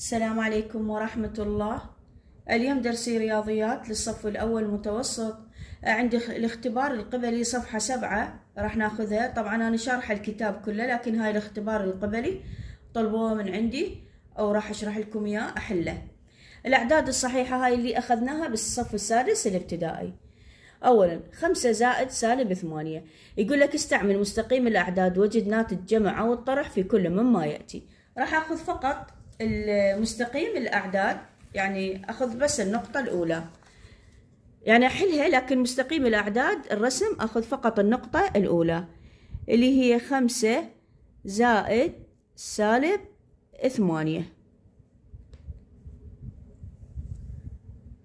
السلام عليكم ورحمة الله اليوم درسي رياضيات للصف الأول متوسط عندي الاختبار القبلي صفحة سبعة راح ناخذها طبعا أنا شارحة الكتاب كله لكن هاي الاختبار القبلي طلبوه من عندي أو راح أشرح لكم إياه أحله الأعداد الصحيحة هاي اللي أخذناها بالصف السادس الابتدائي أولا خمسة زائد سالب ثمانية يقول لك استعمل مستقيم الأعداد وجد ناتج جمع أو الطرح في كل مما يأتي راح أخذ فقط المستقيم الأعداد يعني أخذ بس النقطة الأولى يعني أحلها لكن مستقيم الأعداد الرسم أخذ فقط النقطة الأولى اللي هي خمسة زائد سالب ثمانية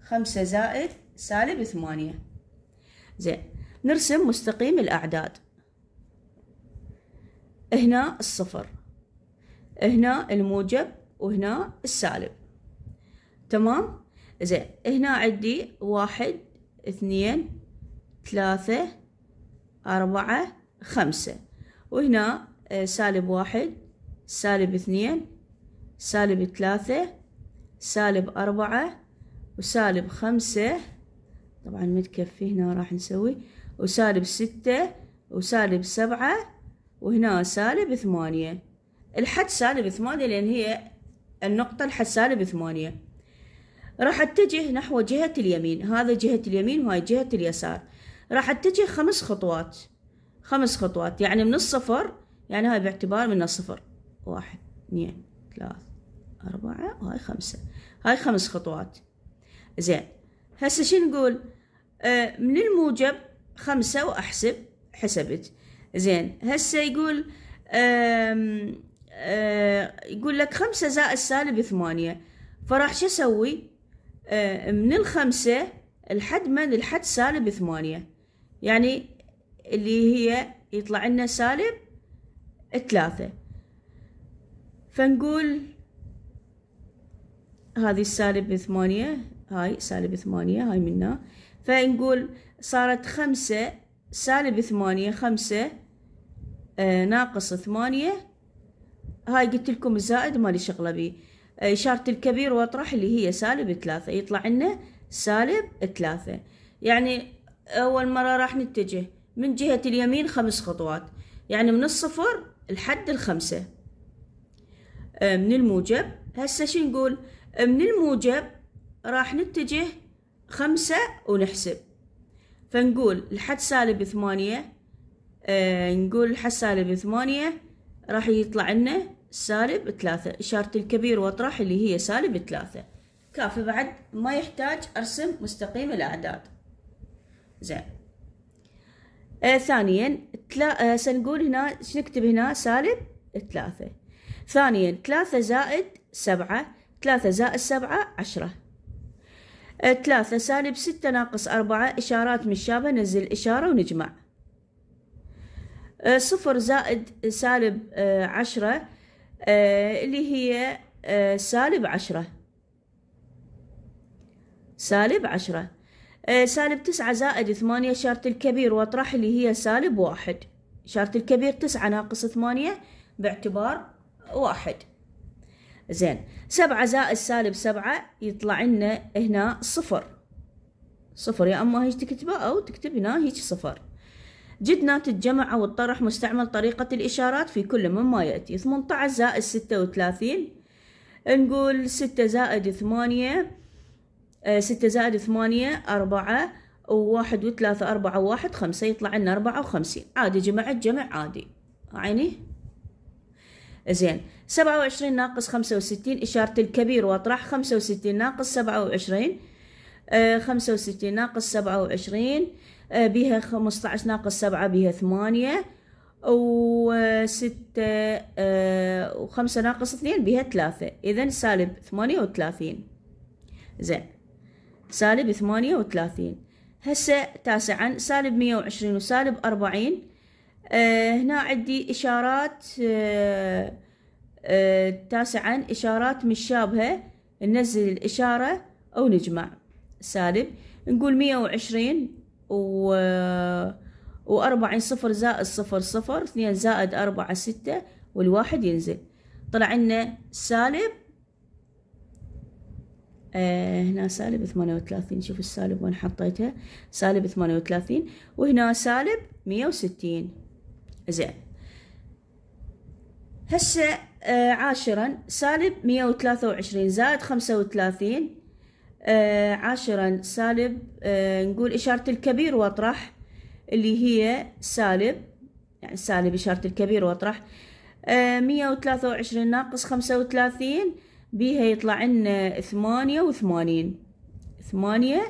خمسة زائد سالب ثمانية زين نرسم مستقيم الأعداد هنا الصفر هنا الموجب وهنا السالب تمام زين هنا عندي واحد اثنين ثلاثة أربعة خمسة وهنا آه، سالب واحد سالب اثنين سالب ثلاثة سالب أربعة وسالب خمسة طبعا متكفي هنا راح نسوي وسالب ستة وسالب سبعة وهنا سالب ثمانية الحد سالب ثمانية لأن هي النقطة الحسالة بثمانية راح أتجه نحو جهة اليمين هذا جهة اليمين وهاي جهة اليسار راح أتجه خمس خطوات خمس خطوات يعني من الصفر يعني هاي باعتبار من الصفر واحد اثنين ثلاث أربعة وهاي خمسة هاي خمس خطوات زين هسه شو نقول آه من الموجب خمسة وأحسب حسبت زين هسه يقول آه آه، يقول لك خمسة زائد سالب ثمانية فراح شو اسوي آه، من الخمسة لحد من لحد سالب ثمانية يعني اللي هي يطلع لنا سالب ثلاثة فنقول هذه السالب ثمانية هاي سالب ثمانية هاي منها فنقول صارت خمسة سالب ثمانية خمسة آه ناقص ثمانية هاي قلت لكم الزائد مالي شغله بيه آه، إشارة الكبير واطرح اللي هي سالب ثلاثة يطلع لنا سالب ثلاثة يعني أول مرة راح نتجه من جهة اليمين خمس خطوات يعني من الصفر لحد الخمسة آه، من الموجب هسه شو نقول آه، من الموجب راح نتجه خمسة ونحسب فنقول لحد سالب ثمانية نقول لحد سالب ثمانية راح يطلع لنا سالب ثلاثة إشارة الكبير واطرح اللي هي سالب ثلاثة كافي بعد ما يحتاج أرسم مستقيم الأعداد زين آه ثانيا تلا... آه سنقول هنا نكتب هنا سالب ثلاثة ثانيا ثلاثة زائد سبعة ثلاثة زائد سبعة عشرة آه ثلاثة سالب ستة ناقص أربعة إشارات مشابه نزل إشارة ونجمع آه صفر زائد سالب آه عشرة آه، اللي هي آه، سالب عشرة سالب عشرة آه، سالب تسعة زائد ثمانية شارة الكبير واطرح اللي هي سالب واحد شارة الكبير تسعة ناقص ثمانية باعتبار واحد زين سبعة زائد سالب سبعة يطلع لنا هنا صفر صفر يا اما هيج تكتبه او تكتب هنا هيج صفر جدنا تتجمع أو الطرح مستعمل طريقة الإشارات في كل مما يأتي 18 زائد 36 نقول 6 زائد 8 6 آه، زائد 8 4 وواحد وثلاثة أربعة وواحد خمسة يطلع لنا أربعة وخمسين عادي جمعت جمع عادي عيني زين سبعة وعشرين ناقص خمسة وستين إشارة الكبير وأطرح خمسة وستين ناقص سبعة وعشرين آه، خمسة وستين ناقص سبعة وعشرين آه، بها خمسة عشر ناقص سبعة بها ثمانية وستة آه، وخمسة ناقص اثنين بها ثلاثة إذا سالب ثمانية وثلاثين زين سالب ثمانية وثلاثين هسه تاسعا سالب مية وعشرين وسالب أربعين آه، هنا عندي إشارات أه أه تاسعا إشارات مشابهة ننزل الإشارة أو نجمع سالب نقول مية وعشرين و وأربعة صفر زائد صفر صفر اثنين زائد أربعة ستة والواحد ينزل طلع لنا سالب آه هنا سالب ثمانية وثلاثين شوف السالب وين حطيتها سالب ثمانية وثلاثين وهنا سالب مية وستين زين هسه آه عاشرا سالب مية وثلاثة وعشرين زائد خمسة وثلاثين آه عاشرا سالب آه نقول إشارة الكبير واطرح اللي هي سالب يعني سالب إشارة الكبير واطرح آه، مية وثلاثة وعشرين ناقص خمسة وثلاثين بيها يطلع لنا ثمانية وثمانين ثمانية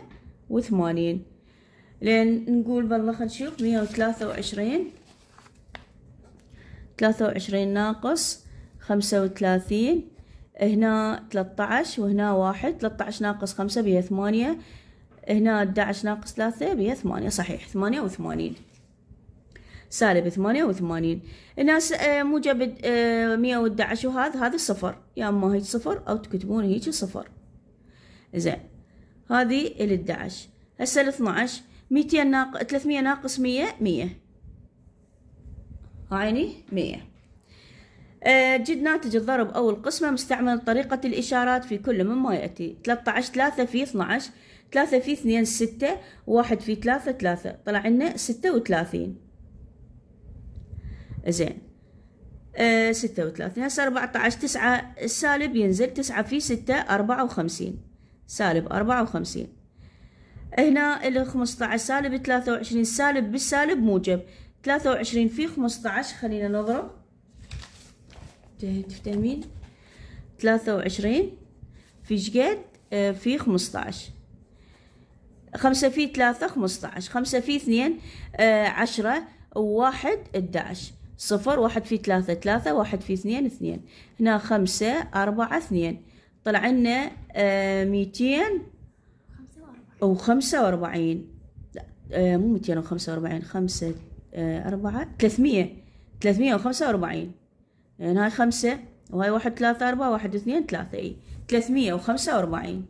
وثمانين لأن نقول بالله خلينا نشوف مية وثلاثة وعشرين ثلاثة وعشرين ناقص خمسة وثلاثين هنا 13 وهنا واحد 13 ناقص خمسة بيها ثمانية هنا 11 ناقص ثلاثة بيها ثمانية صحيح ثمانية وثمانين سالب ثمانية وثمانين هنا آه، موجب آه، مية وادعش وهذا هذا صفر يا اما هيج صفر او تكتبون هيج صفر زين هذه الادعش هسه الاثناعش ميتين ناقص ثلاثمية ناقص مية مية عيني مية آه، جد ناتج الضرب أو القسمة مستعمل طريقة الإشارات في كل مما يأتي 13 3 في 12 3 في 2 6 1 في 3 3 طلع لنا 36 زين أه ستة وثلاثين هسه أربعة عشر تسعة السالب ينزل تسعة في ستة أربعة وخمسين سالب أربعة وخمسين هنا ال 15 عشر سالب ثلاثة وعشرين سالب بالسالب موجب ثلاثة وعشرين في خمسة عشر خلينا نضرب تفتهمين ثلاثة وعشرين في شقد آه، في خمسطاش خمسة في ثلاثة خمسطاش خمسة في اثنين آه، عشرة واحد ادعش صفر واحد في ثلاثة ثلاثة واحد في اثنين اثنين هنا خمسة أربعة اثنين طلع لنا آه، ميتين وخمسة وأربعين لا مو ميتين وخمسة وأربعين خمسة أربعة ثلاثمية ثلاثمية وخمسة وأربعين لأن هاي خمسة وهاي واحد ثلاثة أربعة واحد اثنين ثلاثة إي ثلاثمية وخمسة وأربعين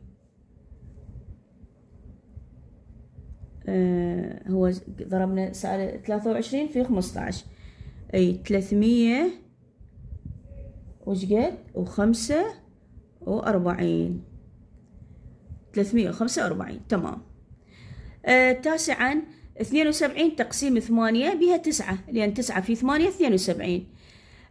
آه، هو ضربنا سعر ثلاثة وعشرين في خمسطعش أي ثلاثمية وشقد وخمسة وأربعين ثلاثمية وخمسة وأربعين تمام آه، تاسعا اثنين وسبعين تقسيم ثمانية بها تسعة لأن تسعة في ثمانية اثنين وسبعين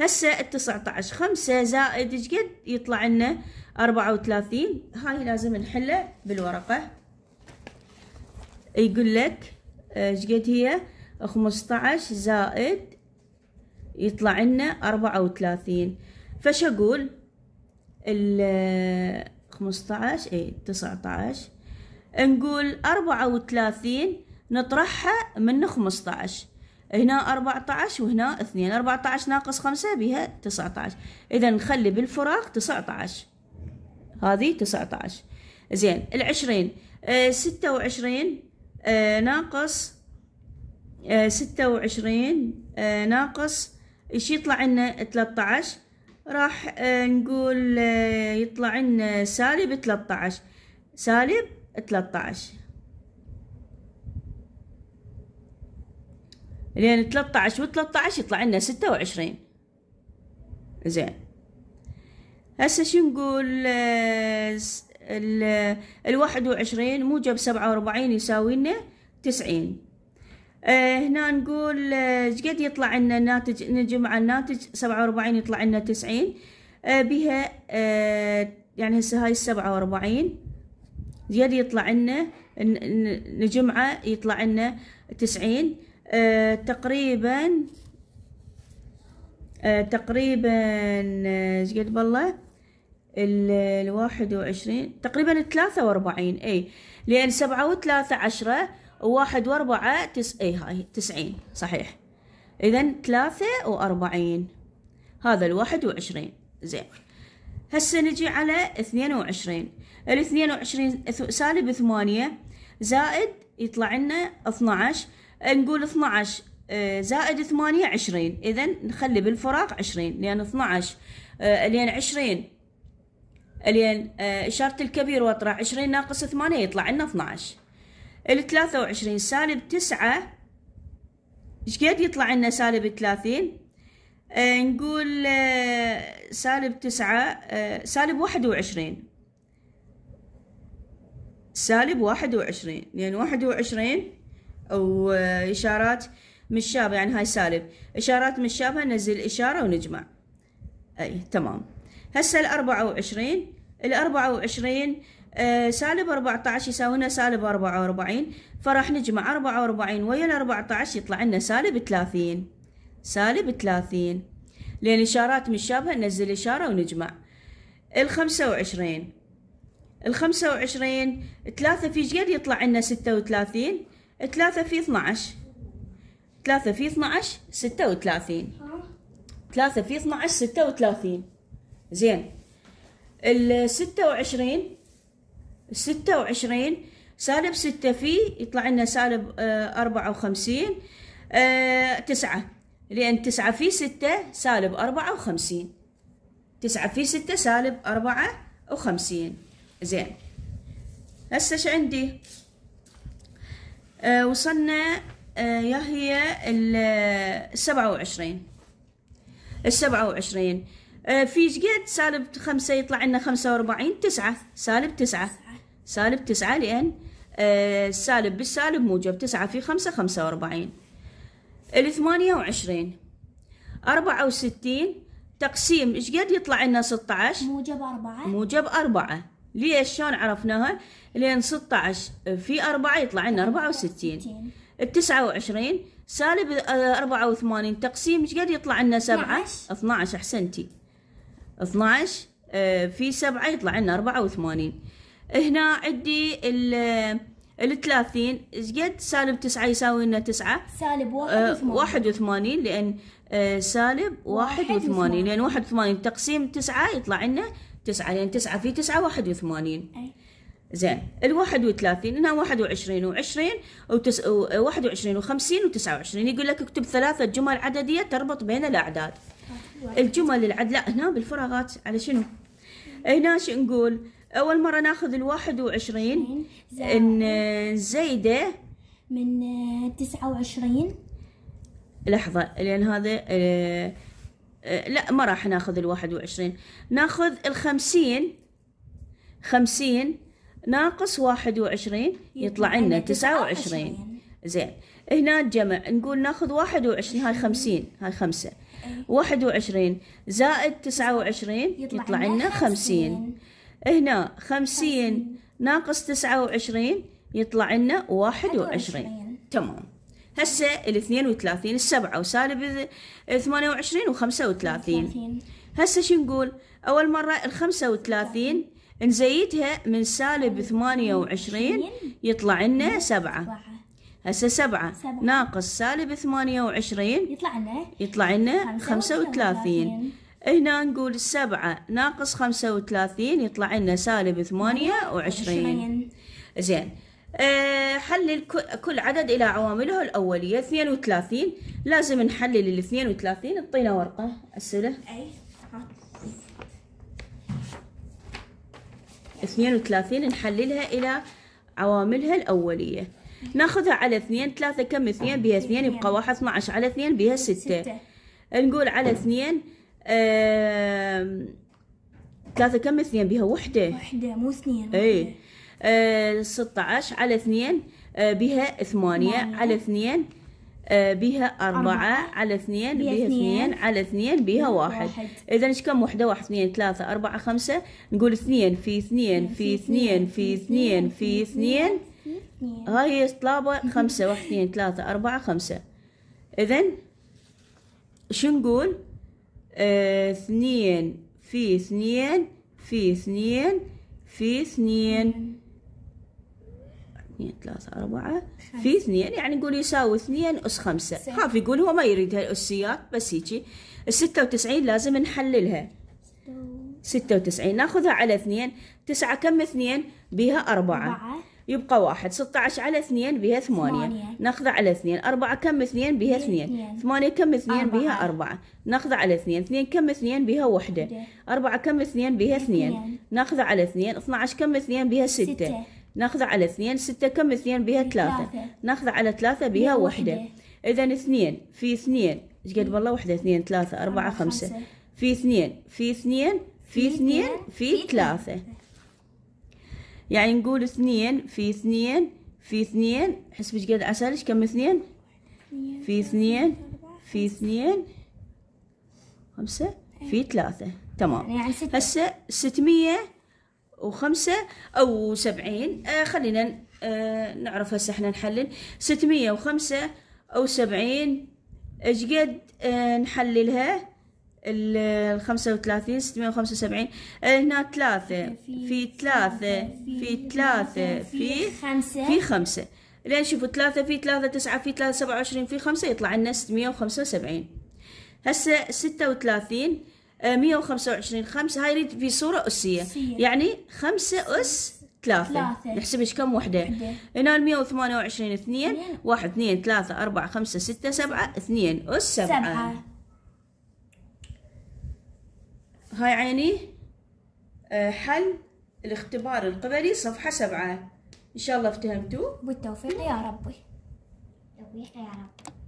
هسه 19 خمسة زائد قد يطلع لنا أربعة وثلاثين هاي لازم نحله بالورقة يقول لك آه، قد هي 15 زائد يطلع لنا أربعة وثلاثين فش أقول ال 15 آه، اي 19 نقول أربعة وثلاثين نطرحها من 15 هنا أربعة عشر وهنا اثنين أربعة عشر ناقص خمسة بها تسعة عشر إذا نخلي بالفراغ تسعة عشر هذه تسعة عشر زين العشرين آه، ستة وعشرين آه، ناقص آه، ستة وعشرين ناقص ايش يطلع لنا ثلاثة عشر راح نقول يطلع لنا سالب ثلاثة عشر سالب ثلاثة عشر لأن 13 و13 يطلع لنا 26 زين هسه شو نقول آه، الواحد وعشرين موجب سبعة وأربعين يساوي لنا تسعين آه، هنا نقول آه، ايش قد يطلع لنا الناتج نجمع الناتج سبعة وأربعين يطلع لنا تسعين بها يعني هسه هاي السبعة وأربعين يطلع لنا نجمعه يطلع لنا تسعين آه، تقريبا آه، تقريبا آه، ايش قد بالله الواحد وعشرين تقريبا ثلاثة واربعين اي لان سبعة وثلاثة عشرة وواحد واربعة تس اي هاي تسعين صحيح اذا ثلاثة واربعين هذا الواحد وعشرين زين هسه نجي على اثنين وعشرين الاثنين وعشرين سالب ثمانية زائد يطلع لنا اثنى عشر نقول 12 آه، زائد 8 20 اذا نخلي بالفراغ 20 لان 12 لان 20 لان اشاره الكبير واطرح 20 ناقص 8 يطلع لنا 12 ال 23 سالب 9 ايش قد يطلع لنا سالب 30 آه، نقول آه، سالب 9 سالب 21 سالب 21 لأن 21 او اشارات مشابه يعني هاي سالب اشارات مشابهه نزل اشاره ونجمع اي تمام هسه ال 24 ال 24 آه سالب 14 يساوينا سالب 44 فراح نجمع 44 ويا ال 14 يطلع لنا سالب 30 سالب 30 لان اشارات مشابهه نزل اشاره ونجمع ال 25 ال 25 3 في جد يطلع لنا 36 ثلاثة في اثنا عشر ثلاثة في اثنا عشر ستة وثلاثين ثلاثة في اثنا عشر ستة وثلاثين زين الستة وعشرين ستة وعشرين سالب ستة في يطلع لنا سالب آه، أربعة وخمسين آه، تسعة لأن تسعة في ستة سالب أربعة وخمسين تسعة في ستة سالب أربعة وخمسين زين هسه عندي آه وصلنا آه يا هي السبعة آه، وعشرين السبعة وعشرين آه، في شقد سالب خمسة يطلع لنا خمسة وأربعين تسعة سالب تسعة سالب تسعة لأن آه، السالب بالسالب موجب تسعة في خمسة خمسة وأربعين الثمانية وعشرين أربعة وستين تقسيم إيش قد يطلع لنا ستة عشر موجب أربعة موجب أربعة ليش شلون عرفناها لأن 16 في 4 يطلع لنا 64 ال 29 سالب 84 آه، تقسيم ايش قد يطلع لنا 7 12 احسنتي 12 في 7 يطلع أربعة 84 هنا عندي ال ال 30 ايش قد سالب 9 يساوي لنا 9 سالب 81 آه، 81 لان آه، سالب 81 لان 81 تقسيم 9 يطلع لنا تسعة لأن يعني تسعة في تسعة واحد وثمانين أي. زين الواحد وثلاثين هنا واحد وعشرين وعشرين وتس... واحد وعشرين وخمسين وتسعة وعشرين يقول لك اكتب ثلاثة جمل عددية تربط بين الأعداد الجمل لا هنا بالفراغات على شنو؟ هنا شو نقول؟ أول مرة ناخذ الواحد وعشرين نزيدة من تسعة وعشرين لحظة لأن هذا آه، آه، لا ما راح ناخذ الواحد وعشرين ناخذ الخمسين خمسين ناقص واحد وعشرين يطلع لنا تسعة وعشرين زين هنا الجمع نقول ناخذ واحد وعشرين هاي خمسين هاي خمسة واحد وعشرين زائد تسعة وعشرين يطلع لنا خمسين هنا خمسين ناقص تسعة وعشرين يطلع لنا واحد وعشرين تمام هسه ال 32 السبعة وسالب 28 و 35 هسه شو نقول؟ أول مرة ال 35 نزيدها من سالب 28 يطلع لنا سبعة هسه سبعة ناقص سالب 28 يطلع لنا يطلع لنا 35 هنا نقول السبعة ناقص خمسة وثلاثين يطلع لنا سالب ثمانية وعشرين زين آه، حلل كل عدد إلى عوامله الأولية 32 لازم نحلل ال 32 اعطينا ورقة أسئلة أي 32 نحللها إلى عواملها الأولية ناخذها على 2 3 كم 2 بها 2 يبقى واحد 12 على 2 بها 6 نقول على 2 ثلاثة كم اثنين بها وحدة وحدة مو اثنين اي 16 آه، على 2 آه، بها 8 على 2 آه، بها أربعة على اثنين بها اثنين على اثنين بها واحد إذا إيش كم وحدة واحد اثنين ثلاثة أربعة خمسة نقول اثنين في اثنين في اثنين في اثنين في اثنين هاي طلابة خمسة واحد اثنين ثلاثة أربعة خمسة إذا شو نقول اثنين في اثنين في اثنين في اثنين اثنين ثلاثة أربعة في اثنين يعني نقول يساوي اثنين أس خمسة خاف يقول هو ما يريد هالأسيات بس هيجي الستة وتسعين لازم نحللها ستة وتسعين ناخذها على اثنين تسعة كم اثنين بها أربعة, أربعة. يبقى واحد ستة عشر على اثنين بها ثمانية, ثمانية. ناخذها على اثنين أربعة كم اثنين بها اثنين ثمانية كم اثنين بها أربعة ناخذها على اثنين اثنين كم اثنين بها وحدة أربعة كم اثنين بها اثنين, اثنين. ناخذها على اثنين اثنى عشر كم اثنين بها ستة, ستة. ناخذه على اثنين ستة كم اثنين بها ثلاثة ناخذه على ثلاثة بها وحدة إذا اثنين في اثنين ايش قد والله وحدة اثنين ثلاثة أربعة خمسة في اثنين في اثنين في اثنين في ثلاثة يعني نقول اثنين في اثنين في اثنين حسب ايش قد عسالش كم اثنين في اثنين في اثنين خمسة في إيه. ثلاثة تمام يعني هسه ستمية وخمسة أو سبعين آه خلينا آه نعرف هسه احنا نحلل ستمية وخمسة أو سبعين ايش قد آه نحللها الخمسة وثلاثين ستمية وخمسة وسبعين آه، هنا ثلاثة في ثلاثة في ثلاثة في خمسة في خمسة لين شوفوا ثلاثة في ثلاثة تسعة في ثلاثة سبعة وعشرين في خمسة يطلع لنا ستمية وخمسة وسبعين هسه ستة وثلاثين 125 5 هاي يريد في صورة أسية يعني 5 أس 3 نحسب ايش كم وحدة هنا 128 2 1 2 3 4 5 6 7 2 أس 7 هاي عيني آه، حل الاختبار القبلي صفحة سبعة إن شاء الله افتهمتوا بالتوفيق يا ربي توفيق يا ربي